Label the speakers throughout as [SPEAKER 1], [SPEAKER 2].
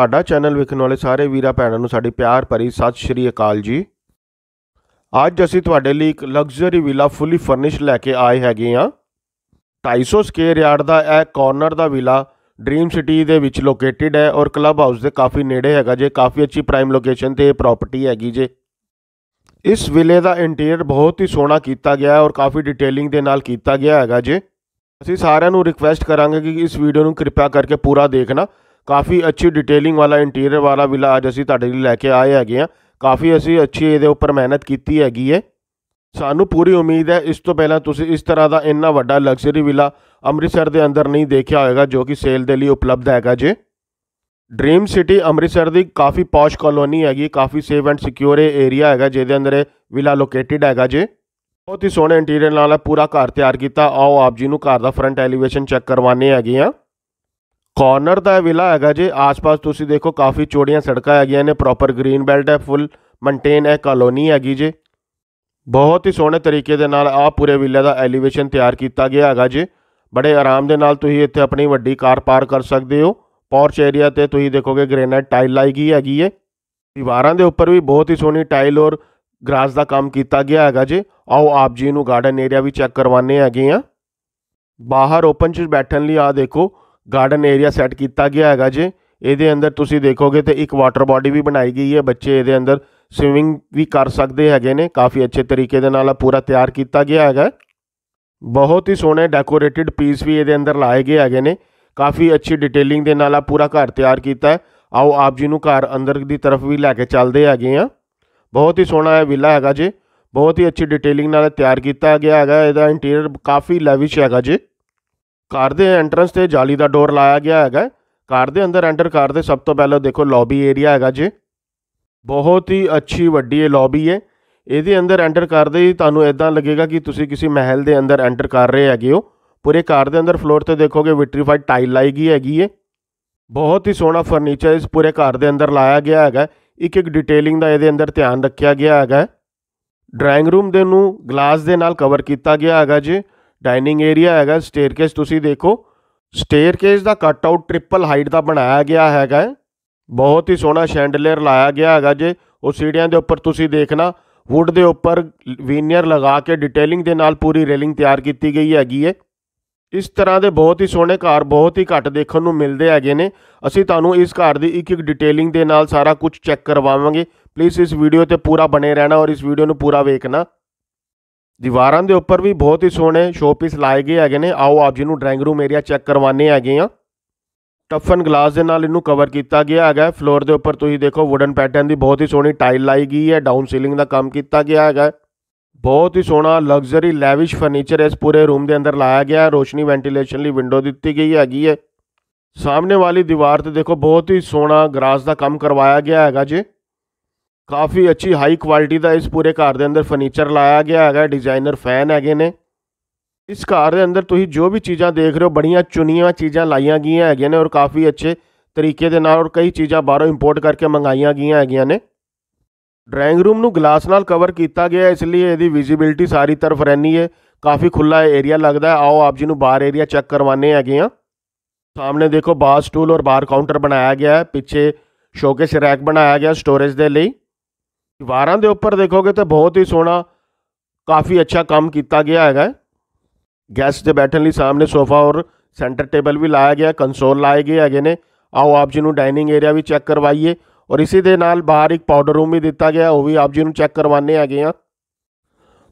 [SPEAKER 1] ਸਾਡਾ ਚੈਨਲ ਵੇਖਣ ਵਾਲੇ ਸਾਰੇ ਵੀਰਾਂ ਭੈਣਾਂ ਨੂੰ ਸਾਡੀ ਪਿਆਰ ਭਰੀ ਸਤਿ ਸ਼੍ਰੀ ਅਕਾਲ ਜੀ ਅੱਜ ਅਸੀਂ ਤੁਹਾਡੇ ਲਈ ਇੱਕ ਲਗਜ਼ਰੀ ਵਿਲਾ ਫੁੱਲੀ ਫਰਨਿਸ਼ ਲੈ ਕੇ ਆਏ ਹੈਗੇ ਆ 250 ਸਕੁਅਰ ਯਾਰਡ ਦਾ ਇਹ ਕਾਰਨਰ ਦਾ ਵਿਲਾ ਡ੍ਰੀਮ ਸਿਟੀ ਦੇ ਵਿੱਚ ਲੋਕੇਟਿਡ ਹੈ ਔਰ ਕਲੱਬ ਹਾਊਸ ਦੇ ਕਾਫੀ ਨੇੜੇ ਹੈਗਾ ਜੇ ਕਾਫੀ ਅੱਛੀ ਪ੍ਰਾਈਮ ਲੋਕੇਸ਼ਨ ਤੇ ਇਹ ਪ੍ਰਾਪਰਟੀ ਹੈਗੀ ਜੇ ਇਸ ਵਿਲੇ ਦਾ ਇੰਟੀਰੀਅਰ ਬਹੁਤ ਹੀ ਸੋਹਣਾ ਕੀਤਾ ਗਿਆ ਹੈ ਔਰ ਕਾਫੀ ਡਿਟੇਲਿੰਗ ਦੇ ਨਾਲ ਕੀਤਾ ਗਿਆ ਹੈਗਾ ਜੇ ਅਸੀਂ ਸਾਰਿਆਂ ਨੂੰ ਰਿਕਵੈਸਟ ਕਰਾਂਗੇ ਕਿ ਇਸ ਵੀਡੀਓ ਨੂੰ ਕਿਰਪਾ ਕਰਕੇ ਪੂਰਾ ਦੇਖਣਾ ਕਾਫੀ ਅੱਛੀ ਡਿਟੇਲਿੰਗ ਵਾਲਾ ਇੰਟੀਰੀਅਰ ਵਾਲਾ ਵਿਲਾ ਅੱਜ ਅਸੀਂ ਤੁਹਾਡੇ ਲਈ ਲੈ ਕੇ ਆਏ ਹੈਗੇ ਆ ਕਾਫੀ ਅਸੀਂ ਅੱਛੀ ਇਹਦੇ ਉੱਪਰ ਮਿਹਨਤ ਕੀਤੀ ਹੈਗੀ ਹੈ ਸਾਨੂੰ ਪੂਰੀ ਉਮੀਦ ਹੈ ਇਸ ਤੋਂ ਪਹਿਲਾਂ ਤੁਸੀਂ ਇਸ ਤਰ੍ਹਾਂ ਦਾ ਇੰਨਾ ਵੱਡਾ ਲਗਜ਼ਰੀ ਵਿਲਾ ਅੰਮ੍ਰਿਤਸਰ ਦੇ ਅੰਦਰ ਨਹੀਂ ਦੇਖਿਆ ਹੋਵੇਗਾ ਜੋ ਕਿ ਸੇਲ ਦੇ ਲਈ ਉਪਲਬਧ ਹੈਗਾ ਜੇ ਡ੍ਰੀਮ ਸਿਟੀ ਅੰਮ੍ਰਿਤਸਰ ਦੀ ਕਾਫੀ ਪੌਸ਼ ਕਲੋਨੀ ਹੈਗੀ ਕਾਫੀ ਸੇਫ ਐਂਡ ਸਿਕਿਉਰ ਏਰੀਆ ਹੈਗਾ ਜਿਹਦੇ ਅੰਦਰ ਇਹ ਵਿਲਾ ਲੋਕੇਟਿਡ ਹੈਗਾ ਜੇ ਬਹੁਤ ਹੀ ਸੋਹਣੇ ਇੰਟੀਰੀਅਰ ਨਾਲ ਪੂਰਾ ਘਰ ਤਿਆਰ ਕੀਤਾ ਆਓ ਆਪ ਜੀ ਨੂੰ ਘਰ ਦਾ ਫਰੰਟ ਐਲੀਵੇਸ਼ਨ ਚੈੱਕ ਕਰਵਾਣੇ ਹੈਗੇ ਆ ਕਾਰਨਰ ਦਾ ਵਿਲਾ ਹੈਗਾ ਜੀ ਆਸ-ਪਾਸ ਤੁਸੀਂ ਦੇਖੋ ਕਾਫੀ ਚੌੜੀਆਂ ਸੜਕਾਂ ਗਈਆਂ ਨੇ ਪ੍ਰੋਪਰ ਗ੍ਰੀਨ ਬੈਲਟ ਹੈ ਫੁੱਲ ਮੇਨਟੇਨ ਹੈ ਕਲੋਨੀ ਹੈਗੀ ਜੀ ਬਹੁਤ ਹੀ ਸੋਹਣੇ ਤਰੀਕੇ ਦੇ ਨਾਲ ਆ ਪੂਰੇ ਵਿਲੇ ਦਾ ਐਲੀਵੇਸ਼ਨ ਤਿਆਰ ਕੀਤਾ ਗਿਆ ਹੈਗਾ ਜੀ ਬੜੇ ਆਰਾਮ ਦੇ ਨਾਲ ਤੁਸੀਂ ਇੱਥੇ ਆਪਣੀ ਵੱਡੀ ਕਾਰ ਪਾਰ ਕਰ ਸਕਦੇ ਹੋ ਪੌਰਚ ਏਰੀਆ ਤੇ ਤੁਸੀਂ ਦੇਖੋਗੇ ਗ੍ਰੇਨਾਈਟ ਟਾਈਲ ਲਾਈ ਗਈ ਹੈਗੀ ਏ ਦੀਵਾਰਾਂ ਦੇ ਉੱਪਰ ਵੀ ਬਹੁਤ ਹੀ ਸੋਹਣੀ ਟਾਈਲ ਔਰ ਗ੍ਰਾਸ ਦਾ ਕੰਮ ਕੀਤਾ ਗਿਆ ਹੈਗਾ ਜੀ ਆਓ ਆਪ ਜੀ ਨੂੰ ਗਾਰਡਨ ਏਰੀਆ ਵੀ ਚੈੱਕ ਕਰਵਾਉਣੇ ਹੈਗੇ ਆ ਬਾਹਰ ਓਪਨ 'ਚ ਬੈਠਣ ਲਈ ਆ ਦੇਖੋ ਗਾਰਡਨ ਏਰੀਆ ਸੈੱਟ ਕੀਤਾ ਗਿਆ ਹੈਗਾ ਜੇ ਇਹਦੇ ਅੰਦਰ ਤੁਸੀਂ ਦੇਖੋਗੇ ਤੇ ਇੱਕ ਵਾਟਰ ਬਾਡੀ ਵੀ ਬਣਾਈ ਗਈ ਹੈ ਬੱਚੇ ਇਹਦੇ ਅੰਦਰ ਸਵਿਮਿੰਗ ਵੀ ਕਰ ਸਕਦੇ ਹੈਗੇ ਨੇ ਕਾਫੀ ਅੱਛੇ ਤਰੀਕੇ ਦੇ ਨਾਲ ਪੂਰਾ ਤਿਆਰ ਕੀਤਾ ਗਿਆ ਹੈਗਾ ਬਹੁਤ ਹੀ ਸੋਹਣੇ ਡੈਕੋਰੇਟਿਡ ਪੀਸ ਵੀ ਇਹਦੇ ਅੰਦਰ ਲਾਏ ਗਏ ਹੈਗੇ ਨੇ ਕਾਫੀ ਅੱਛੀ ਡਿਟੇਲਿੰਗ ਦੇ ਨਾਲ ਆ ਪੂਰਾ ਘਰ ਤਿਆਰ ਕੀਤਾ ਆਓ ਆਪ ਜੀ ਨੂੰ ਘਰ ਅੰਦਰ ਦੀ ਤਰਫ ਵੀ ਲੈ ਕੇ ਚੱਲਦੇ ਹੈਗੇ ਆ ਬਹੁਤ ਹੀ ਸੋਹਣਾ ਹੈ ਵਿਲਾ ਹੈਗਾ ਜੀ ਬਹੁਤ ਹੀ ਅੱਛੀ ਡਿਟੇਲਿੰਗ ਨਾਲ ਤਿਆਰ ਕੀਤਾ ਗਿਆ ਹੈਗਾ ਇਹਦਾ ਇੰਟੀਰੀਅਰ ਕਾਫੀ ਲੈਵਿਸ਼ ਹੈਗਾ ਜੀ ਕਾਰ ਦੇ ਐਂਟਰੈਂਸ ਤੇ ਜਾਲੀ ਦਾ ਡੋਰ ਲਾਇਆ ਗਿਆ ਹੈਗਾ ਕਾਰ ਦੇ ਅੰਦਰ ਐਂਟਰ ਕਰਦੇ ਸਭ ਤੋਂ ਪਹਿਲਾਂ ਦੇਖੋ ਲੌਬੀ ਏਰੀਆ ਹੈਗਾ ਜੀ ਬਹੁਤ ਹੀ ਅੱਛੀ ਵੱਡੀ ਇਹ ਲੌਬੀ ਹੈ ਇਹਦੇ ਅੰਦਰ ਐਂਟਰ ਕਰਦੇ ਹੀ ਤੁਹਾਨੂੰ ਇਦਾਂ ਲੱਗੇਗਾ ਕਿ ਤੁਸੀਂ ਕਿਸੇ ਮਹਿਲ ਦੇ ਅੰਦਰ ਐਂਟਰ ਕਰ ਰਹੇ ਹੈਗੇ ਹੋ ਪੂਰੇ ਕਾਰ ਦੇ ਅੰਦਰ ਫਲੋਰ ਤੇ ਦੇਖੋਗੇ ਵਿਟਰੀਫਾਈਡ ਟਾਈਲ ਲਾਈ ਗਈ ਹੈਗੀ ਹੈ ਬਹੁਤ ਹੀ ਸੋਹਣਾ ਫਰਨੀਚਰ ਇਸ ਪੂਰੇ ਘਰ ਦੇ ਅੰਦਰ ਲਾਇਆ ਗਿਆ ਹੈਗਾ ਇੱਕ ਇੱਕ ਡਿਟੇਲਿੰਗ ਦਾ ਇਹਦੇ ਅੰਦਰ ਧਿਆਨ ਰੱਖਿਆ ਗਿਆ ਹੈਗਾ ਡਰਾਇੰਗ ਰੂਮ ਦੇ ਨੂੰ ਗਲਾਸ ਦੇ ਨਾਲ ਕਵਰ ਕੀਤਾ ਗਿਆ ਹੈਗਾ ਜੀ ਡਾਈਨਿੰਗ ਏਰੀਆ ਹੈਗਾ ਸਟੇਅਰਕੇਸ ਤੁਸੀਂ ਦੇਖੋ ਸਟੇਅਰਕੇਸ ਦਾ ਕੱਟ ਆਊਟ ਟ੍ਰਿਪਲ ਹਾਈਟ ਦਾ ਬਣਾਇਆ ਗਿਆ ਹੈਗਾ ਬਹੁਤ ਹੀ ਸੋਹਣਾ ਸ਼ੈਂਡਲੀਅਰ ਲਾਇਆ ਗਿਆ ਹੈਗਾ ਜੇ ਉਹ ਸੀੜੀਆਂ ਦੇ ਉੱਪਰ ਤੁਸੀਂ ਦੇਖਣਾ ਵੁੱਡ ਦੇ ਉੱਪਰ ਵੀਨੀਅਰ ਲਗਾ ਕੇ ਡਿਟੇਲਿੰਗ ਦੇ ਨਾਲ ਪੂਰੀ ਰੇਲਿੰਗ ਤਿਆਰ ਕੀਤੀ ਗਈ ਹੈਗੀ ਏ ਇਸ ਤਰ੍ਹਾਂ ਦੇ ਬਹੁਤ ਹੀ ਸੋਹਣੇ ਘਰ ਬਹੁਤ ਹੀ ਘੱਟ ਦੇਖਣ ਨੂੰ ਮਿਲਦੇ ਹੈਗੇ ਨੇ ਅਸੀਂ ਤੁਹਾਨੂੰ ਇਸ ਘਰ ਦੀ ਇੱਕ ਇੱਕ ਡਿਟੇਲਿੰਗ ਦੇ ਨਾਲ ਸਾਰਾ ਕੁਝ ਚੈੱਕ ਕਰਵਾਵਾਂਗੇ ਪਲੀਜ਼ ਇਸ ਵੀਡੀਓ ਤੇ ਪੂਰਾ ਬਣੇ ਰਹਿਣਾ ਔਰ ਇਸ ਵੀਡੀਓ ਨੂੰ ਪੂਰਾ ਵੇਖਣਾ ਦੀਵਾਰਾਂ ਦੇ ਉੱਪਰ ਵੀ ਬਹੁਤ ਹੀ ਸੋਹਣੇ ਸ਼ੋਪੀਸ ਲਾਏ ਗਏ ਹੈਗੇ ਨੇ ਆਓ ਆਪ ਜੀ ਨੂੰ ਡਰਾਇੰਗ ਰੂਮ ਏਰੀਆ ਚੈੱਕ ਕਰਵਾਣੇ ਹੈਗੇ ਆ ਟਫਨ ਗਲਾਸ ਦੇ ਨਾਲ ਇਹਨੂੰ ਕਵਰ ਕੀਤਾ ਗਿਆ ਹੈਗਾ ਫਲੋਰ ਦੇ ਉੱਪਰ ਤੁਸੀਂ ਦੇਖੋ ਵੁਡਨ ਪੈਟਰਨ ਦੀ ਬਹੁਤ ਹੀ ਸੋਹਣੀ ਟਾਈਲ ਲਾਈ ਗਈ ਹੈ ਡਾਊਨ ਸੀਲਿੰਗ ਦਾ ਕੰਮ ਕੀਤਾ ਗਿਆ ਹੈਗਾ ਬਹੁਤ ਹੀ ਸੋਹਣਾ ਲਗਜ਼ਰੀ ਲੈਵਿਸ਼ ਫਰਨੀਚਰ ਇਸ ਪੂਰੇ ਰੂਮ ਦੇ ਅੰਦਰ ਲਾਇਆ ਗਿਆ ਹੈ ਰੋਸ਼ਨੀ ਵੈਂਟੀਲੇਸ਼ਨ ਲਈ ਵਿੰਡੋ ਦਿੱਤੀ ਗਈ ਹੈਗੀ ਹੈ ਸਾਹਮਣੇ ਵਾਲੀ ਦੀਵਾਰ ਤੇ ਦੇਖੋ ਬਹੁਤ ਹੀ ਸੋਹਣਾ ਗਰਾਸ ਦਾ ਕੰਮ ਕਰਵਾਇਆ ਗਿਆ ਹੈਗਾ ਜੀ ਕਾਫੀ ਅੱਛੀ ਹਾਈ ਕੁਆਲਿਟੀ ਦਾ ਇਸ ਪੂਰੇ ਘਰ ਦੇ ਅੰਦਰ ਫਰਨੀਚਰ ਲਾਇਆ ਗਿਆ ਹੈਗਾ ਡਿਜ਼ਾਈਨਰ ਫੈਨ ਹੈਗੇ ਨੇ ਇਸ ਘਰ ਦੇ ਅੰਦਰ ਤੁਸੀਂ ਜੋ ਵੀ ਚੀਜ਼ਾਂ ਦੇਖ ਰਹੇ ਹੋ ਬੜੀਆਂ ਚੁਣੀਆਂ ਚੀਜ਼ਾਂ ਲਾਈਆਂ ਗਈਆਂ ਹੈਗੀਆਂ ਨੇ ਔਰ ਕਾਫੀ ਅੱਛੇ ਤਰੀਕੇ ਦੇ ਨਾਲ ਔਰ ਕਈ ਚੀਜ਼ਾਂ ਬਾਹਰੋਂ ਇੰਪੋਰਟ ਕਰਕੇ ਮੰਗਾਈਆਂ ਗਈਆਂ ਹੈਗੀਆਂ ਨੇ ਡਰਾਇੰਗ ਰੂਮ ਨੂੰ ਗਲਾਸ ਨਾਲ ਕਵਰ ਕੀਤਾ ਗਿਆ ਇਸ ਲਈ ਇਹਦੀ ਵਿਜ਼ਿਬਿਲਟੀ ਸਾਰੀ ਤਰਫ ਰਹਿਣੀ ਹੈ ਕਾਫੀ ਖੁੱਲਾ ਏਰੀਆ ਲੱਗਦਾ ਆਓ ਆਪ ਜੀ ਨੂੰ ਬਾਹਰ ਏਰੀਆ ਚੈੱਕ ਕਰਵਾਨੇ ਹੈਗੇ ਆ ਸਾਹਮਣੇ ਦੇਖੋ ਬਾਰ ਸਟੂਲ ਔਰ ਬਾਰ ਕਾਊਂਟਰ ਬਣਾਇਆ ਗਿਆ ਹੈ ਪਿੱਛੇ ਸ਼ੋਕੇਸ ਰੈਕ ਬਣਾਇਆ ਗਿਆ ਸਟੋਰੇਜ ਦੇ ਲਈ ਦੀਵਾਰਾਂ ਦੇ ਉੱਪਰ ਦੇਖੋਗੇ ਤੇ ਬਹੁਤ ਹੀ ਸੋਹਣਾ ਕਾਫੀ ਅੱਛਾ ਕੰਮ ਕੀਤਾ ਗਿਆ ਹੈਗਾ ਗੈਸਟ ਦੇ ਬੈਠਣ ਲਈ ਸਾਹਮਣੇ ਸੋਫਾ ਔਰ ਸੈਂਟਰ ਟੇਬਲ ਵੀ ਲਾਇਆ ਗਿਆ ਕੰਸੋਲ ਲਾਏ ਗਏ ਹੈਗੇ ਨੇ ਆਓ ਆਪ ਜੀ ਨੂੰ ਡਾਈਨਿੰਗ ਏਰੀਆ ਵੀ ਚੈੱਕ ਕਰਵਾਈਏ ਔਰ ਇਸੇ ਦੇ ਨਾਲ ਬਾਹਰ ਇੱਕ ਪਾਊਡਰ ਰੂਮ ਵੀ ਦਿੱਤਾ ਗਿਆ ਉਹ ਵੀ ਆਪ ਜੀ ਨੂੰ ਚੈੱਕ ਕਰਵਾਣੇ ਹੈਗੇ ਆ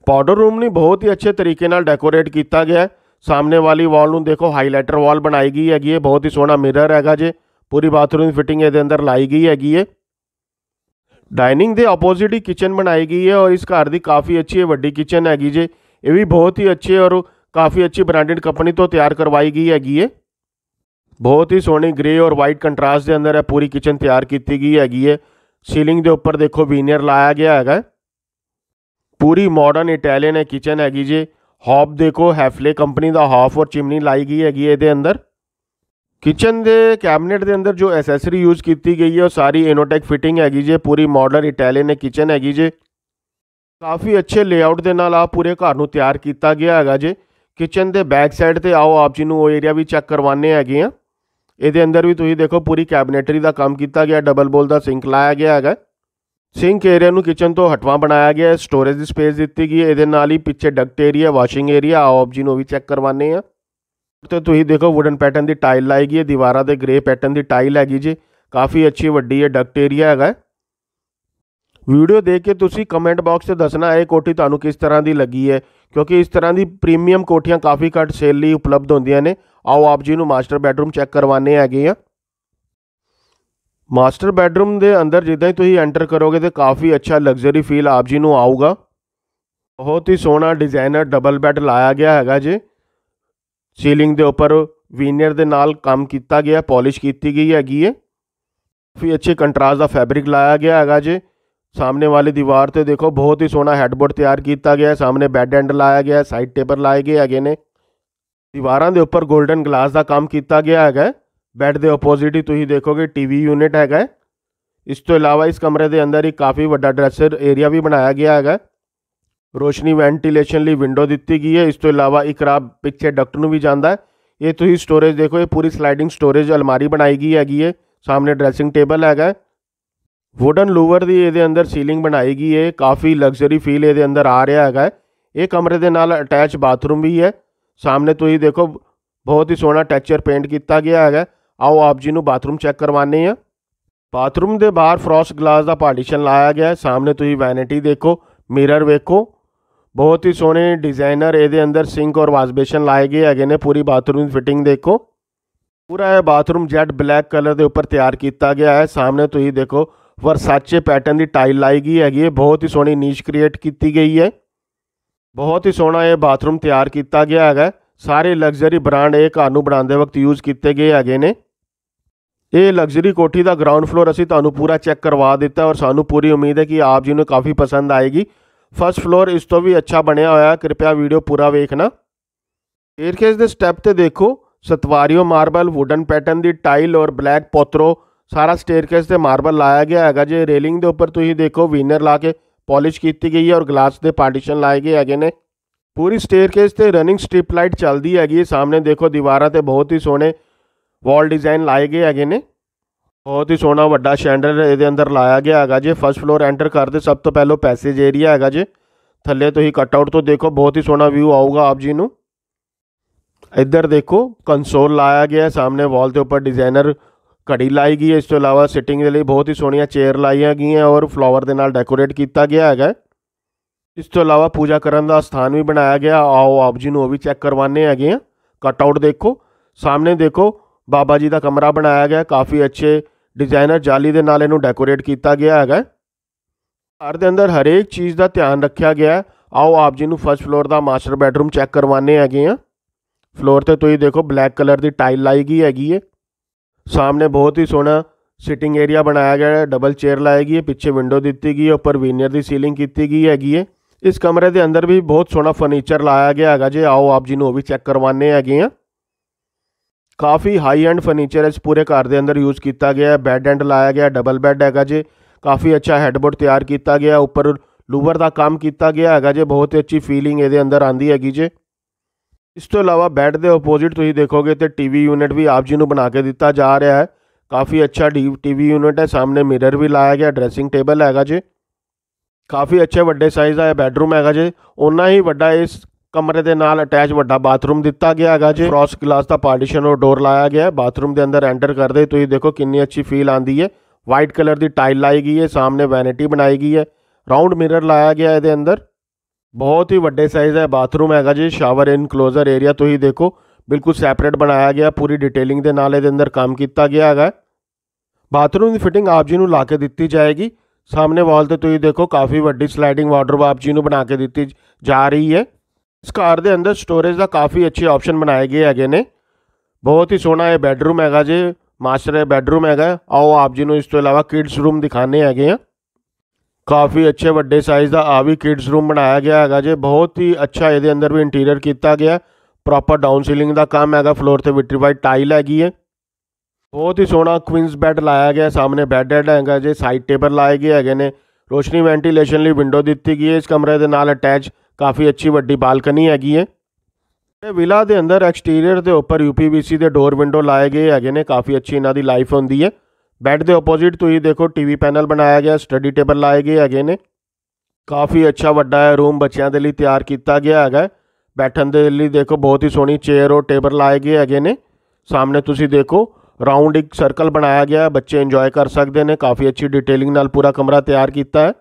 [SPEAKER 1] ਪਾਊਡਰ ਰੂਮ ਨੂੰ ਬਹੁਤ ਹੀ ਅੱਛੇ ਤਰੀਕੇ ਨਾਲ ਡੈਕੋਰੇਟ ਕੀਤਾ ਗਿਆ ਹੈ ਸਾਹਮਣੇ ਵਾਲੀ ਵਾਲ ਨੂੰ ਦੇਖੋ ਹਾਈਲਾਈਟਰ ਵਾਲ ਬਣਾਈ ਗਈ ਹੈਗੀ ਹੈ ਬਹੁਤ ਹੀ ਸੋਹਣਾ ਮਿਰਰ ਹੈਗਾ ਜੇ ਪੂਰੀ ਬਾਥਰੂਮ ਦੀ ਫਿਟਿੰਗ ਇਹਦੇ ਅੰਦਰ ਲਾਈ ਗਈ ਹੈਗੀ ਹੈ ਡਾਈਨਿੰਗ ਦੇ ਆਪੋਜ਼ਿਟ ਹੀ ਕਿਚਨ ਬਣਾਈ ਗਈ ਹੈ ਔਰ ਇਸ ਘਰ ਦੀ ਕਾਫੀ ਅੱਛੀ ਹੈ ਵੱਡੀ ਕਿਚਨ ਹੈਗੀ ਜੇ ਇਹ ਵੀ ਬਹੁਤ ਹੀ ਅੱਛੀ ਔਰ ਕਾਫੀ ਅੱਛੀ ਬ੍ਰਾਂਡਡ ਕੰਪਨੀ ਤੋਂ ਤਿਆਰ ਕਰਵਾਈ ਗਈ ਹੈਗੀ ਹੈ ਬਹੁਤ ਹੀ ਸੋਹਣੀ ਗ੍ਰੇ ਔਰ ਵਾਈਟ ਕੰਟਰਾਸਟ ਦੇ ਅੰਦਰ ਹੈ ਪੂਰੀ ਕਿਚਨ ਤਿਆਰ ਕੀਤੀ ਗਈ ਹੈਗੀ ਹੈ ਸੀਲਿੰਗ ਦੇ ਉੱਪਰ ਦੇਖੋ ਵੀਨੀਅਰ ਲਾਇਆ ਗਿਆ ਹੈਗਾ ਪੂਰੀ ਮਾਡਰਨ ਇਟਾਲੀਅਨ ਹੈ ਕਿਚਨ ਹੈਗੀ ਜੇ ਹੌਬ ਦੇਖੋ ਹੈਫਲੇ ਕੰਪਨੀ ਦਾ ਹਾਫ ਔਰ ਚਿਮਨੀ ਲਾਈ ਗਈ ਹੈਗੀ ਇਹਦੇ ਅੰਦਰ ਕਿਚਨ ਦੇ ਕੈਬਨਟ ਦੇ ਅੰਦਰ ਜੋ ਐਸੈਸਰੀ ਯੂਜ਼ ਕੀਤੀ ਗਈ ਹੈ ਉਹ ਸਾਰੀ ਐਨੋਟੈਕ ਫਿਟਿੰਗ ਹੈਗੀ ਜੇ ਪੂਰੀ ਮਾਡਰਨ ਇਟਾਲੀਅਨ ਕਿਚਨ ਹੈਗੀ ਜੇ ਕਾਫੀ ਅੱਛੇ ਲੇਆਊਟ ਦੇ ਨਾਲ ਆ ਪੂਰੇ ਘਰ ਨੂੰ ਤਿਆਰ ਕੀਤਾ ਗਿਆ ਹੈਗਾ ਜੇ ਕਿਚਨ ਦੇ ਬੈਕ ਸਾਈਡ ਤੇ ਆਓ ਆਪ ਜੀ ਨੂੰ ਉਹ ਏਰੀਆ ਵੀ ਚੈੱਕ ਕਰਵਾਣੇ ਹੈਗੇ ਆ ਇਹਦੇ ਅੰਦਰ ਵੀ ਤੁਸੀਂ ਦੇਖੋ ਪੂਰੀ ਕੈਬਨਟਰੀ ਦਾ ਕੰਮ ਕੀਤਾ ਗਿਆ ਡਬਲ ਬੋਲ ਦਾ ਸਿੰਕ ਲਾਇਆ ਗਿਆ ਹੈਗਾ ਸਿੰਕ ਏਰੀਆ ਨੂੰ ਕਿਚਨ ਤੋਂ ਹਟਵਾ ਬਣਾਇਆ ਗਿਆ ਸਟੋਰੇਜ ਦੀ ਸਪੇਸ ਦਿੱਤੀ ਗਈ ਹੈ ਇਹਦੇ ਨਾਲ ਹੀ ਪਿੱਛੇ ਡਕਟ ਏਰੀਆ ਵਾਸ਼ਿੰਗ ਏਰੀਆ ਆਓ ਆਪ ਜੀ ਨੂੰ ਵੀ ਚੈੱਕ ਕਰਵਾਣੇ ਆ ਤੇ ਤੁਸੀਂ ਦੇਖੋ ਵੁਡਨ ਪੈਟਰਨ ਦੀ ਟਾਈਲ ਲਾਈ ਗਈ ਹੈ ਦੀਵਾਰਾਂ ਦੇ ਗ੍ਰੇ ਪੈਟਰਨ ਦੀ ਟਾਈਲ ਹੈਗੀ ਜੀ ਕਾਫੀ ਅੱਛੀ ਵੱਡੀ ਹੈ ਡਕਟ ਏਰੀਆ ਹੈਗਾ ਵੀਡੀਓ ਦੇਖ ਕੇ ਤੁਸੀਂ ਕਮੈਂਟ ਬਾਕਸ ਤੇ ਦੱਸਣਾ ਇਹ ਕੋਠੀ ਤੁਹਾਨੂੰ ਕਿਸ ਤਰ੍ਹਾਂ ਦੀ ਲੱਗੀ ਹੈ ਕਿਉਂਕਿ ਇਸ ਤਰ੍ਹਾਂ ਦੀ ਪ੍ਰੀਮੀਅਮ ਕੋਠੀਆਂ ਕਾਫੀ ਘੱਟ ਸੇਲ ਲਈ ਉਪਲਬਧ ਹੁੰਦੀਆਂ ਨੇ ਆਓ ਆਪ ਜੀ ਨੂੰ ਮਾਸਟਰ ਬੈੱਡਰੂਮ ਚੈੱਕ ਕਰਵਾਣੇ ਹੈਗੇ ਆ ਮਾਸਟਰ ਬੈੱਡਰੂਮ ਦੇ ਅੰਦਰ ਜਿੱਦਾਂ ਹੀ ਤੁਸੀਂ ਐਂਟਰ ਕਰੋਗੇ ਤੇ ਕਾਫੀ ਅੱਛਾ ਲਗਜ਼ਰੀ ਫੀਲ ਆਪ ਜੀ ਨੂੰ ਆਊਗਾ ਬਹੁਤ ਹੀ ਸੋਹਣਾ ਡਿਜ਼ਾਈਨਰ ਡਬਲ ਬੈੱਡ ਲਾਇਆ ਗਿਆ ਹੈਗਾ ਜੀ ਸੀਲਿੰਗ ਦੇ ਉੱਪਰ ਵੀਨਰ ਦੇ ਨਾਲ ਕੰਮ ਕੀਤਾ ਗਿਆ ਪਾਲਿਸ਼ ਕੀਤੀ ਗਈ ਹੈਗੀ ਹੈ ਕਾਫੀ ਅੱਛੇ ਕੰਟਰਾਸਟ ਦਾ ਫੈਬਰਿਕ ਲਾਇਆ ਗਿਆ ਹੈਗਾ ਜੇ ਸਾਹਮਣੇ ਵਾਲੀ ਦੀਵਾਰ ਤੇ ਦੇਖੋ ਬਹੁਤ ਹੀ ਸੋਹਣਾ ਹੈਡਬੋਰਡ ਤਿਆਰ ਕੀਤਾ ਗਿਆ ਹੈ ਸਾਹਮਣੇ ਬੈੱਡ ਐਂਡ ਲਾਇਆ ਗਿਆ ਹੈ ਸਾਈਡ ਟੇਬਲ ਲਾਏ ਗਏ ਹੈਗੇ ਨੇ ਦੀਵਾਰਾਂ ਦੇ ਉੱਪਰ 골ਡਨ ਗਲਾਸ ਦਾ ਕੰਮ ਕੀਤਾ ਗਿਆ ਹੈਗਾ ਬੈੱਡ ਦੇ ਆਪੋਜ਼ਿਟ ਹੀ ਤੁਸੀਂ ਦੇਖੋਗੇ ਟੀਵੀ ਯੂਨਿਟ ਹੈਗਾ ਇਸ ਤੋਂ ਇਲਾਵਾ ਇਸ ਕਮਰੇ ਦੇ ਅੰਦਰ ਹੀ ਕਾਫੀ ਵੱਡਾ ਡਰੈਸਰ ਏਰੀਆ ਵੀ ਬਣਾਇਆ ਗਿਆ ਹੈਗਾ ਰੋਸ਼ਨੀ ਵੈਂਟੀਲੇਸ਼ਨ ਲਈ ਵਿੰਡੋ ਦਿੱਤੀ ਗਈ ਹੈ ਇਸ ਤੋਂ ਇਲਾਵਾ ਇੱਕ ਰਾਬ ਪਿੱਛੇ ਡਕਟ ਨੂੰ ਵੀ ਜਾਂਦਾ ਹੈ ਇਹ ਤੁਸੀਂ ਸਟੋਰੇਜ ਦੇਖੋ ਇਹ ਪੂਰੀ ਸਲਾਈਡਿੰਗ ਸਟੋਰੇਜ ਅਲਮਾਰੀ ਬਣਾਈ ਗਈ ਹੈਗੀ ਹੈ ਸਾਹਮਣੇ ਡਰੈਸਿੰਗ ਟੇਬਲ ਹੈਗਾ ਵੁਡਨ ਲੂਵਰ ਦੀ ਇਹਦੇ ਅੰਦਰ ਸੀਲਿੰਗ ਬਣਾਈ ਗਈ ਹੈ ਕਾਫੀ ਲਗਜ਼ਰੀ ਫੀਲ ਇਹਦੇ ਅੰਦਰ ਆ ਰਿਹਾ ਹੈਗਾ ਇਹ ਕਮਰੇ ਦੇ ਨਾਲ ਅਟੈਚ ਬਾਥਰੂਮ ਵੀ ਹੈ ਸਾਹਮਣੇ ਤੁਸੀਂ ਦੇਖੋ ਬਹੁਤ ਹੀ ਸੋਹਣਾ ਟੈਕਸਚਰ ਪੇਂਟ ਕੀਤਾ ਗਿਆ ਹੈਗਾ ਆਓ ਆਪ ਜੀ ਨੂੰ ਬਾਥਰੂਮ ਚੈੱਕ ਕਰਵਾਣੇ ਆ ਬਾਥਰੂਮ ਦੇ ਬਾਹਰ ਫਰੋਸਟ ਗਲਾਸ ਦਾ ਪਾਰਟੀਸ਼ਨ ਲਾਇਆ ਗਿਆ ਹੈ ਸਾਹਮਣੇ ਤੁਸੀਂ ਵੈਨਿਟੀ ਦੇਖੋ ਮਿਰਰ ਵੇਖੋ ਬਹੁਤ ਹੀ ਸੋਹਣੇ ਡਿਜ਼ਾਈਨਰ ਇਹਦੇ ਅੰਦਰ ਸਿੰਕ ਔਰ ਵਾਸ਼ਬੇਸ਼ਨ ਲਾਏ ਗਏ ਹੈਗੇ ਨੇ ਪੂਰੀ ਬਾਥਰੂਮ ਦੀ ਫਿਟਿੰਗ ਦੇਖੋ ਪੂਰਾ ਇਹ ਬਾਥਰੂਮ ਜੈਟ ਬਲੈਕ ਕਲਰ ਦੇ ਉੱਪਰ ਤਿਆਰ ਕੀਤਾ ਗਿਆ ਹੈ ਸਾਹਮਣੇ ਤੁਸੀਂ ਦੇਖੋ ਵਰਸਾਚੇ ਪੈਟਰਨ ਦੀ ਟਾਈਲ ਲਾਈ ਗਈ ਹੈਗੀ ਹੈ ਬਹੁਤ ਹੀ ਸੋਹਣੀ ਨੀਸ਼ ਕ੍ਰੀਏਟ ਕੀਤੀ ਗਈ ਹੈ ਬਹੁਤ ਹੀ ਸੋਹਣਾ ਇਹ ਬਾਥਰੂਮ ਤਿਆਰ ਕੀਤਾ ਗਿਆ ਹੈਗਾ ਸਾਰੇ ਲਗਜ਼ਰੀ ਬ੍ਰਾਂਡ ਇਹ ਘਰ ਨੂੰ ਬਣਾਉਂਦੇ ਵਕਤ ਯੂਜ਼ ਕੀਤੇ ਗਏ ਹੈਗੇ ਨੇ ਇਹ ਲਗਜ਼ਰੀ ਕੋਠੀ ਦਾ ਗਰਾਊਂਡ ਫਲੋਰ ਅਸੀਂ ਤੁਹਾਨੂੰ ਪੂਰਾ ਚੈੱਕ ਕਰਵਾ ਦਿੱਤਾ ਔਰ ਸਾਨੂੰ ਪੂਰੀ ਉਮੀਦ ਹੈ ਕਿ ਆਪ ਜੀ ਨੂੰ ਕਾਫੀ ਪਸੰਦ ਆਏਗੀ ਫਸਟ ਫਲੋਰ ਇਸ ਤੋਂ ਵੀ ਅੱਛਾ ਬਣਿਆ ਹੋਇਆ ਕਿਰਪਿਆ ਵੀਡੀਓ ਪੂਰਾ ਵੇਖਣਾ ਏਅਰਕੇਸ ਦੇ ਸਟੈਪ ਤੇ ਦੇਖੋ ਸਤਵਾਰੀਓ ਮਾਰਬਲ ਵੁਡਨ ਪੈਟਰਨ ਦੀ ਟਾਈਲ ਔਰ ਬਲੈਕ ਪੋਤਰੋ ਸਾਰਾ ਸਟੇਅਰਕੇਸ ਤੇ ਮਾਰਬਲ ਲਾਇਆ ਗਿਆ ਹੈਗਾ ਜੇ ਰੇਲਿੰਗ ਦੇ ਉੱਪਰ ਤੁਸੀਂ ਦੇਖੋ ਵੀਨਰ ਲਾ ਕੇ ਪਾਲਿਸ਼ ਕੀਤੀ ਗਈ ਹੈ ਔਰ ਗਲਾਸ ਦੇ ਪਾਰਟੀਸ਼ਨ ਲਾਏ ਗਏ ਹੈਗੇ ਨੇ ਪੂਰੀ ਸਟੇਅਰਕੇਸ ਤੇ ਰਨਿੰਗ ਸਟ੍ਰਿਪ ਲਾਈਟ ਚੱਲਦੀ ਹੈਗੀ ਸਾਹਮਣੇ ਦੇਖੋ ਦੀਵਾਰਾਂ ਤੇ ਬਹੁਤ ਹੀ ਸੋਹਣੇ ਵਾਲ ਡਿਜ਼ਾਈਨ ਲਾਏ ਗਏ ਹੈਗੇ ਨੇ ਬਹੁਤ ਹੀ ਸੋਹਣਾ ਵੱਡਾ ਸ਼ੈਂਡਲ ਇਹਦੇ ਅੰਦਰ ਲਾਇਆ ਗਿਆ ਹੈਗਾ ਜੇ ਫਸਟ ਫਲੋਰ ਐਂਟਰ ਕਰਦੇ ਸਭ ਤੋਂ ਪਹਿਲਾਂ ਪੈਸੇਜ ਏਰੀਆ ਹੈਗਾ ਜੇ ਥੱਲੇ ਤੁਸੀਂ ਕਟ ਆਊਟ ਤੋਂ ਦੇਖੋ ਬਹੁਤ ਹੀ ਸੋਹਣਾ ਵਿਊ ਆਊਗਾ ਆਪ ਜੀ ਨੂੰ ਇੱਧਰ ਦੇਖੋ ਕੰਸੋਲ ਲਾਇਆ ਗਿਆ ਹੈ ਸਾਹਮਣੇ ਵਾਲ ਦੇ ਉੱਪਰ ਡਿਜ਼ਾਈਨਰ ਘੜੀ ਲਾਈ ਗਈ ਹੈ ਇਸ ਤੋਂ ਇਲਾਵਾ ਸਿਟਿੰਗ ਦੇ ਲਈ ਬਹੁਤ ਹੀ ਸੋਹਣੀਆਂ ਚੇਅਰ ਲਾਈਆਂ ਗਈਆਂ ਔਰ ਫਲਾਵਰ ਦੇ ਨਾਲ ਡੈਕੋਰੇਟ ਕੀਤਾ ਗਿਆ ਹੈਗਾ ਇਸ ਤੋਂ ਇਲਾਵਾ ਪੂਜਾ ਕਰਨ ਦਾ ਸਥਾਨ ਵੀ ਬਣਾਇਆ ਗਿਆ ਆਓ ਆਪ ਜੀ ਨੂੰ ਉਹ ਵੀ ਚੈੱਕ ਕਰਵਾਉਣੇ ਹੈਗੇ ਆ ਕਟ ਆਊਟ ਦੇਖੋ ਸਾਹਮਣੇ ਦੇਖੋ ਬਾਬਾ ਜੀ ਦਾ ਕਮਰਾ ਬਣਾਇਆ ਗਿਆ ਕਾਫੀ ਅੱਛੇ ਡਿਜ਼ਾਈਨਰ ਜਾਲੀ ਦੇ ਨਾਲ ਇਹਨੂੰ ਡੈਕੋਰੇਟ ਕੀਤਾ ਗਿਆ ਹੈਗਾ ਘਰ ਦੇ ਅੰਦਰ ਹਰੇਕ ਚੀਜ਼ ਦਾ ਧਿਆਨ ਰੱਖਿਆ ਗਿਆ ਆਓ ਆਪ ਜੀ ਨੂੰ ਫਸਟ ਫਲੋਰ ਦਾ ਮਾਸਟਰ ਬੈਡਰੂਮ ਚੈੱਕ ਕਰਵਾਣੇ ਹੈਗੇ ਆ ਫਲੋਰ ਤੇ ਤੁਸੀਂ ਦੇਖੋ ਬਲੈਕ ਕਲਰ ਦੀ ਟਾਈਲ ਲਾਈ ਗਈ ਹੈਗੀ ਹੈ ਸਾਹਮਣੇ ਬਹੁਤ ਹੀ ਸੋਹਣਾ ਸਿਟਿੰਗ ਏਰੀਆ ਬਣਾਇਆ ਗਿਆ ਹੈ ਡਬਲ ਚੇਅਰ ਲਾਈ ਗਈ ਹੈ ਪਿੱਛੇ ਵਿੰਡੋ ਦਿੱਤੀ ਗਈ ਹੈ ਉੱਪਰ ਵੀਨੀਅਰ ਦੀ ਸੀਲਿੰਗ ਕੀਤੀ ਗਈ ਹੈਗੀ ਹੈ ਇਸ ਕਮਰੇ ਦੇ ਅੰਦਰ ਵੀ ਬਹੁਤ ਸੋਹਣਾ ਫਰਨੀਚਰ ਲਾਇਆ ਗਿਆ ਹੈਗਾ ਜੇ ਆਓ ਆਪ ਜੀ ਨੂੰ ਉਹ ਵੀ ਚੈੱਕ ਕਰਵਾਣੇ ਹੈਗੇ ਆ ਕਾਫੀ ਹਾਈ ਐਂਡ ਫਰਨੀਚਰ ਇਸ ਪੂਰੇ ਘਰ ਦੇ ਅੰਦਰ ਯੂਜ਼ ਕੀਤਾ ਗਿਆ ਹੈ ਬੈੱਡ ਐਂਡ ਲਾਇਆ ਗਿਆ ਡਬਲ ਬੈੱਡ ਹੈਗਾ ਜੇ ਕਾਫੀ ਅੱਛਾ ਹੈਡਬੋਰਡ ਤਿਆਰ ਕੀਤਾ ਗਿਆ ਉੱਪਰ ਲੂਵਰ ਦਾ ਕੰਮ ਕੀਤਾ ਗਿਆ ਹੈਗਾ ਜੇ ਬਹੁਤ ਹੀ ਅੱਛੀ ਫੀਲਿੰਗ ਇਹਦੇ ਅੰਦਰ ਆਂਦੀ ਹੈਗੀ ਜੇ ਇਸ ਤੋਂ ਇਲਾਵਾ ਬੈੱਡ ਦੇ ਆਪੋਜ਼ਿਟ ਤੁਸੀਂ ਦੇਖੋਗੇ ਤੇ ਟੀਵੀ ਯੂਨਿਟ ਵੀ ਆਪ ਜੀ ਨੂੰ ਬਣਾ ਕੇ ਦਿੱਤਾ ਜਾ ਰਿਹਾ ਹੈ ਕਾਫੀ ਅੱਛਾ ਟੀਵੀ ਯੂਨਿਟ ਹੈ ਸਾਹਮਣੇ ਮਿਰਰ ਵੀ ਲਾਇਆ ਗਿਆ ਡਰੈਸਿੰਗ ਟੇਬਲ ਹੈਗਾ ਜੇ ਕਾਫੀ ਅੱਛੇ ਵੱਡੇ ਸਾਈਜ਼ ਦਾ ਇਹ ਬੈੱਡਰੂਮ ਹੈਗਾ ਜੇ ਉਨਾ ਹੀ ਵੱਡਾ ਇਸ ਕਮਰੇ ਦੇ ਨਾਲ ਅਟੈਚ ਵੱਡਾ ਬਾਥਰੂਮ ਦਿੱਤਾ ਗਿਆ ਹੈਗਾ ਜੀ ਫਰੋਸ ਗਲਾਸ ਦਾ ਪਾਰਟੀਸ਼ਨ ਔਰ ਡੋਰ ਲਾਇਆ ਗਿਆ ਹੈ ਬਾਥਰੂਮ ਦੇ ਅੰਦਰ ਐਂਟਰ ਕਰਦੇ ਤੁਸੀਂ ਦੇਖੋ ਕਿੰਨੀ ਅੱਛੀ ਫੀਲ ਆਂਦੀ ਹੈ ਵਾਈਟ ਕਲਰ ਦੀ ਟਾਈਲ ਲਾਈ ਗਈ ਹੈ ਸਾਹਮਣੇ ਵੈਨਿਟੀ ਬਣਾਈ ਗਈ ਹੈ ਰਾਉਂਡ ਮਿਰਰ ਲਾਇਆ ਗਿਆ ਇਹਦੇ ਅੰਦਰ ਬਹੁਤ ਹੀ ਵੱਡੇ ਸਾਈਜ਼ ਹੈ ਬਾਥਰੂਮ ਹੈਗਾ ਜੀ ਸ਼ਾਵਰ ਇਨਕਲੋਜ਼ਰ ਏਰੀਆ ਤੁਸੀਂ ਦੇਖੋ ਬਿਲਕੁਲ ਸੈਪਰੇਟ ਬਣਾਇਆ ਗਿਆ ਪੂਰੀ ਡਿਟੇਲਿੰਗ ਦੇ ਨਾਲ ਇਹਦੇ ਅੰਦਰ ਕੰਮ ਕੀਤਾ ਗਿਆ ਹੈਗਾ ਬਾਥਰੂਮ ਦੀ ਫਿਟਿੰਗ ਆਪ ਜੀ ਨੂੰ ਲਾ ਕੇ ਦਿੱਤੀ ਜਾਏਗੀ ਸਾਹਮਣੇ ਵਾਲ ਤੇ ਤੁਸੀਂ ਦੇਖੋ ਕਾਫੀ ਵੱਡੀ ਸਲਾਈਡਿੰਗ ਵਾਰਡਰੋਬ ਆਪ ਜੀ ਨੂੰ ਬਣਾ ਕੇ ਦਿੱਤੀ ਜਾ ਰਹੀ ਹੈ ਇਸ ਘਰ ਦੇ ਅੰਦਰ ਸਟੋਰੇਜ ਦਾ ਕਾਫੀ ਅੱਛੇ ਆਪਸ਼ਨ ਬਣਾਏ ਗਏ ਹੈਗੇ ਨੇ ਬਹੁਤ ਹੀ ਸੋਹਣਾ ਇਹ ਬੈੱਡਰੂਮ ਹੈਗਾ ਜੇ ਮਾਸਟਰ ਬੈੱਡਰੂਮ ਹੈਗਾ ਆਓ ਆਪ ਜੀ ਨੂੰ ਇਸ ਤੋਂ ਇਲਾਵਾ ਕਿਡਸ ਰੂਮ ਦਿਖਾਣੇ ਹੈਗੇ ਆ ਕਾਫੀ ਅੱਛੇ ਵੱਡੇ ਸਾਈਜ਼ ਦਾ ਆ ਵੀ ਕਿਡਸ ਰੂਮ ਬਣਾਇਆ ਗਿਆ ਹੈਗਾ ਜੇ ਬਹੁਤ ਹੀ ਅੱਛਾ ਇਹਦੇ ਅੰਦਰ ਵੀ ਇੰਟੀਰੀਅਰ ਕੀਤਾ ਗਿਆ ਪ੍ਰੋਪਰ ਡਾਊਨ ਸੀਲਿੰਗ ਦਾ ਕੰਮ ਹੈਗਾ ਫਲੋਰ ਤੇ ਵਿਟਰੀਫਾਈਡ ਟਾਈਲ ਹੈਗੀ ਹੈ ਬਹੁਤ ਹੀ ਸੋਹਣਾ ਕੁਇਨਸ ਬੈੱਡ ਲਾਇਆ ਗਿਆ ਸਾਹਮਣੇ ਬੈੱਡ ਹੈਡ ਹੈਗਾ ਜੇ ਸਾਈਡ ਟੇਬਲ ਲਾਏ ਗਏ ਹੈਗੇ ਨੇ ਰੋਸ਼ਨੀ ਵੈਂਟੀਲੇਸ਼ਨ ਲਈ ਵਿੰਡੋ ਦਿੱਤੀ ਗਈ ਹੈ ਇਸ ਕਮਰੇ ਦੇ ਨਾਲ ਅਟੈਚ ਕਾਫੀ ਅੱਛੀ ਵੱਡੀ ਬਾਲਕਨੀ ਹੈਗੀ ਹੈ ਇਹ ਵਿਲਾ ਦੇ ਅੰਦਰ ਐਕਸਟੀਰੀਅਰ ਦੇ ਉੱਪਰ ਯੂਪੀਵੀਸੀ ਦੇ ਡੋਰ ਵਿੰਡੋ ਲਾਏ ਗਏ ਹੈਗੇ ਨੇ ਕਾਫੀ ਅੱਛੀ ਇਹਨਾਂ ਦੀ ਲਾਈਫ ਹੁੰਦੀ ਹੈ ਬੈੱਡ ਦੇ ਆਪੋਜ਼ਿਟ ਤੁਸੀਂ ਦੇਖੋ ਟੀਵੀ ਪੈਨਲ ਬਣਾਇਆ ਗਿਆ ਸਟੱਡੀ ਟੇਬਲ ਲਾਏ ਗਏ ਹੈਗੇ ਨੇ ਕਾਫੀ ਅੱਛਾ ਵੱਡਾ ਹੈ ਰੂਮ ਬੱਚਿਆਂ ਦੇ ਲਈ ਤਿਆਰ ਕੀਤਾ ਗਿਆ ਹੈਗਾ ਬੈਠਣ ਦੇ ਲਈ ਦੇਖੋ ਬਹੁਤ ਹੀ ਸੋਹਣੀ ਚੇਅਰ ਔਰ ਟੇਬਲ ਲਾਏ ਗਏ ਹੈਗੇ ਨੇ ਸਾਹਮਣੇ ਤੁਸੀਂ ਦੇਖੋ ਰਾਉਂਡ ਇੱਕ ਸਰਕਲ ਬਣਾਇਆ ਗਿਆ ਬੱਚੇ ਇੰਜੋਏ ਕਰ ਸਕਦੇ ਨੇ ਕਾਫੀ ਅੱਛੀ ਡਿਟੇਲਿੰਗ ਨਾਲ ਪੂਰਾ ਕਮਰਾ ਤਿਆਰ ਕੀਤਾ ਹੈ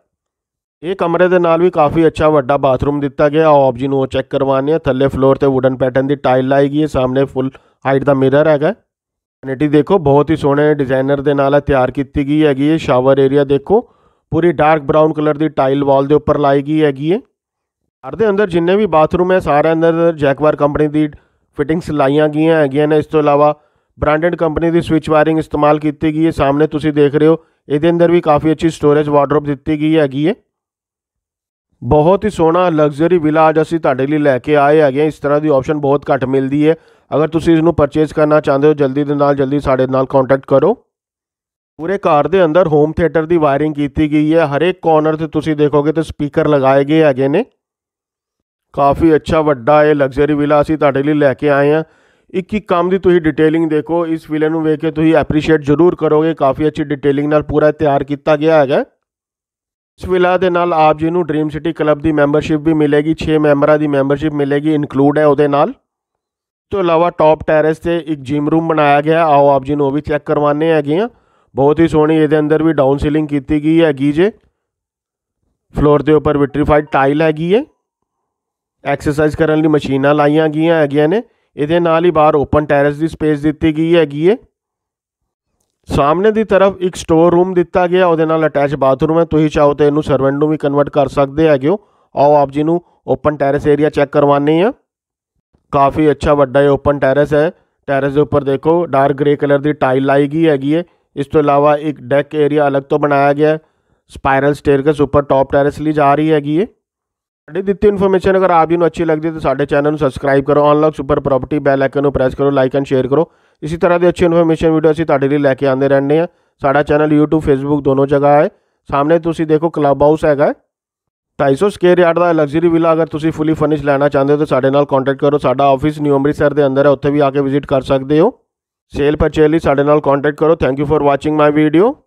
[SPEAKER 1] ਇਹ ਕਮਰੇ ਦੇ ਨਾਲ ਵੀ ਕਾਫੀ ਅੱਛਾ ਵੱਡਾ ਬਾਥਰੂਮ ਦਿੱਤਾ ਗਿਆ ਆਪ ਜੀ ਨੂੰ ਉਹ ਚੈੱਕ ਕਰਵਾਣੇ ਆ ਥੱਲੇ ਫਲੋਰ ਤੇ ਵੁਡਨ ਪੈਟਰਨ ਦੀ ਟਾਈਲ ਲਾਈ ਗਈ ਹੈ ਸਾਹਮਣੇ ਫੁੱਲ ਹਾਈਟ ਦਾ ਮਿਰਰ ਹੈਗਾ ਵੈਨਿਟੀ ਦੇਖੋ ਬਹੁਤ ਹੀ ਸੋਹਣੇ ਡਿਜ਼ਾਈਨਰ ਦੇ ਨਾਲ ਤਿਆਰ ਕੀਤੀ ਗਈ ਹੈਗੀ ਇਹ ਸ਼ਾਵਰ ਏਰੀਆ ਦੇਖੋ ਪੂਰੀ ਡਾਰਕ ਬ੍ਰਾਊਨ ਕਲਰ ਦੀ ਟਾਈਲ ਵਾਲ ਦੇ ਉੱਪਰ ਲਾਈ ਗਈ ਹੈਗੀ ਹੈ ਘਰ ਦੇ ਅੰਦਰ ਜਿੰਨੇ ਵੀ ਬਾਥਰੂਮ ਹੈ ਸਾਰੇ ਅੰਦਰ ਜੈਕਵਾਰ ਕੰਪਨੀ ਦੀ ਫਿਟਿੰਗਸ ਲਾਈਆਂ ਗਈਆਂ ਹੈਗੀਆਂ ਨੇ ਇਸ ਤੋਂ ਇਲਾਵਾ ਬ੍ਰਾਂਡਡ ਕੰਪਨੀ ਦੀ ਸਵਿਚ ਵਾਇਰਿੰਗ ਇਸਤੇਮਾਲ ਕੀਤੀ ਗਈ ਹੈ ਸਾਹਮਣੇ ਤੁਸੀਂ ਦੇਖ ਰਹੇ ਹੋ ਇਹਦੇ ਅੰਦਰ ਵੀ ਕਾਫੀ ਅੱਛੀ ਸਟੋਰੇਜ ਵਾਰਡਰੋਬ ਦਿੱਤੀ ਗਈ ਹੈਗੀ ਹੈ ਬਹੁਤ ਹੀ ਸੋਹਣਾ ਲਗਜ਼ਰੀ ਵਿਲਾ ਅੱਜ ਅਸੀਂ ਤੁਹਾਡੇ ਲਈ ਲੈ ਕੇ ਆਏ ਹੈਗੇ ਇਸ ਤਰ੍ਹਾਂ ਦੀ ਆਪਸ਼ਨ ਬਹੁਤ ਘੱਟ ਮਿਲਦੀ ਹੈ ਅਗਰ ਤੁਸੀਂ ਇਸ ਨੂੰ ਪਰਚੇਸ ਕਰਨਾ ਚਾਹੁੰਦੇ ਹੋ ਜਲਦੀ ਦੇ ਨਾਲ ਜਲਦੀ ਸਾਡੇ ਨਾਲ ਕੰਟੈਕਟ ਕਰੋ ਪੂਰੇ ਘਰ ਦੇ ਅੰਦਰ ਹੋਮ ਥੀਏਟਰ ਦੀ ਵਾਇਰਿੰਗ ਕੀਤੀ ਗਈ ਹੈ ਹਰੇਕ ਕੋਰਨਰ ਤੇ ਤੁਸੀਂ ਦੇਖੋਗੇ ਤੇ ਸਪੀਕਰ ਲਗਾਏ ਗਏ ਹੈਗੇ ਨੇ ਕਾਫੀ ਅੱਛਾ ਵੱਡਾ ਇਹ ਲਗਜ਼ਰੀ ਵਿਲਾ ਅਸੀਂ ਤੁਹਾਡੇ ਲਈ ਲੈ ਕੇ ਆਏ ਹਾਂ ਇੱਕ ਇੱਕ ਕੰਮ ਦੀ ਤੁਸੀਂ ਡਿਟੇਲਿੰਗ ਦੇਖੋ ਇਸ ਵਿਲੇ ਨੂੰ ਵੇਖ ਕੇ ਤੁਸੀਂ ਐਪਰੀਸ਼ੀਏਟ ਜ਼ਰੂਰ ਕਰੋਗੇ ਕਾਫੀ ਅੱਛੀ ਡਿਟੇਲਿੰਗ ਨਾਲ ਪੂਰਾ ਤਿਆਰ ਕੀਤਾ ਗਿਆ ਹੈਗਾ ਇਸ ਵਿਲਾ ਦੇ ਨਾਲ ਆਪ ਜੀ ਨੂੰ ਡ੍ਰੀਮ ਸਿਟੀ ਕਲੱਬ ਦੀ ਮੈਂਬਰਸ਼ਿਪ ਵੀ ਮਿਲੇਗੀ 6 ਮੈਂਬਰਾਂ ਦੀ ਮੈਂਬਰਸ਼ਿਪ ਮਿਲੇਗੀ ਇਨਕਲੂਡ ਹੈ ਉਹਦੇ ਨਾਲ ਤੋਂ ਇਲਾਵਾ ਟੌਪ ਟੈਰੇਸ ਤੇ ਇੱਕ ਜਿਮ ਰੂਮ ਬਣਾਇਆ ਗਿਆ ਆਓ ਆਪ ਜੀ ਨੂੰ ਉਹ ਵੀ ਚੈੱਕ ਕਰਵਾਣੇ ਹੈਗੇ ਆ ਬਹੁਤ ਹੀ ਸੋਹਣੀ ਇਹਦੇ ਅੰਦਰ ਵੀ ਡਾਊਨ ਸੀਲਿੰਗ ਕੀਤੀ ਗਈ ਹੈਗੀ ਜੇ ਫਲੋਰ ਦੇ ਉੱਪਰ ਵਿਟਰੀਫਾਈਡ ਟਾਈਲ ਹੈਗੀ ਹੈ ਐਕਸਰਸਾਈਜ਼ ਕਰਨ ਲਈ ਮਸ਼ੀਨਾਂ ਲਾਈਆਂ ਗਈਆਂ ਹੈਗੀਆਂ ਨੇ ਇਹਦੇ ਨਾਲ ਹੀ ਬਾਹਰ ਓਪਨ ਟੈਰੇਸ ਦੀ ਸਪੇਸ ਦਿੱਤੀ ਗਈ ਹੈਗੀ ਹੈ ਸਾਹਮਣੇ ਦੀ ਤਰਫ ਇੱਕ ਸਟੋਰ ਰੂਮ ਦਿੱਤਾ ਗਿਆ ਉਹਦੇ ਨਾਲ ਅਟੈਚ ਬਾਥਰੂਮ ਹੈ ਤੁਸੀਂ ਚਾਹੋ ਤੇ ਇਹਨੂੰ ਸਰਵੈਂਟ ਨੂੰ ਵੀ ਕਨਵਰਟ ਕਰ ਸਕਦੇ ਹੈਗੇ ਹੋ ਆਓ ਆਪ ਜੀ ਨੂੰ ਓਪਨ ਟੈਰੇਸ ਏਰੀਆ ਚੈੱਕ ਕਰਵਾਣੀ ਹੈ ਕਾਫੀ ਅੱਛਾ ਵੱਡਾ ਇਹ ਓਪਨ ਟੈਰੇਸ ਹੈ ਟੈਰੇਸ ਦੇ ਉੱਪਰ ਦੇਖੋ ਡਾਰਕ ਗ੍ਰੇ ਕਲਰ ਦੀ ਟਾਈਲ ਲਾਈ ਗਈ ਹੈਗੀ ਹੈ ਇਸ ਤੋਂ ਇਲਾਵਾ ਇੱਕ ਡੈਕ ਏਰੀਆ ਅਲੱਗ ਤੋਂ ਬਣਾਇਆ ਗਿਆ ਹੈ ਸਪਾਇਰਲ ਸਟੇਅਰਕੇਸ ਉੱਪਰ ਟੌਪ ਟੈਰੇਸ ਲਈ ਜਾ ਰਹੀ ਹੈਗੀ ਹੈ दिती इनफॉर्मेशन अगर आप जी अच्छी लगती है तो साढ़े चैनल में सबसक्राइब करो Unlock Super Property bell icon press करो लाइक एंड शेयर करो इसी तरह की अच्छी इनफॉर्मेशन वीडियो अभी तेरे लिए लैके आते रहने हैं साड़ा चैनल यूट्यूब फेसबुक दोनों जगह है सामने तुम देखो क्लब हाउस है ढाई सौ स्केयर यार्ड का लग्जरी विला अगर तुम फुली फर्निश लैना चाहते हो तो साढ़े न कॉन्टैक्ट करो सा ऑफिस न्यू अमृतसर के अंदर है उत्थे भी आकर विजिट कर सकते हो सेल परचेज लिए साढ़े कॉन्टैक्ट करो thank you for watching my video